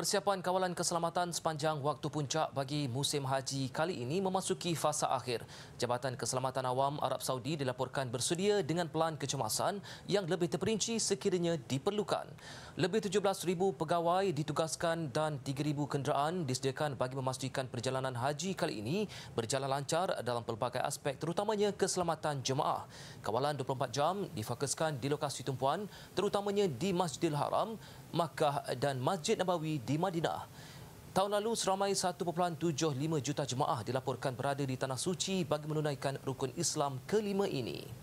Persiapan kawalan keselamatan sepanjang waktu puncak bagi musim haji kali ini memasuki fasa akhir. Jabatan Keselamatan Awam Arab Saudi dilaporkan bersedia dengan pelan kecemasan yang lebih terperinci sekiranya diperlukan. Lebih 17,000 pegawai ditugaskan dan 3,000 kenderaan disediakan bagi memastikan perjalanan haji kali ini berjalan lancar dalam pelbagai aspek terutamanya keselamatan jemaah. Kawalan 24 jam difokuskan di lokasi tumpuan terutamanya di Masjidil Haram Makkah dan Masjid Nabawi di Madinah. Tahun lalu, seramai 1.75 juta jemaah dilaporkan berada di Tanah Suci bagi menunaikan rukun Islam kelima ini.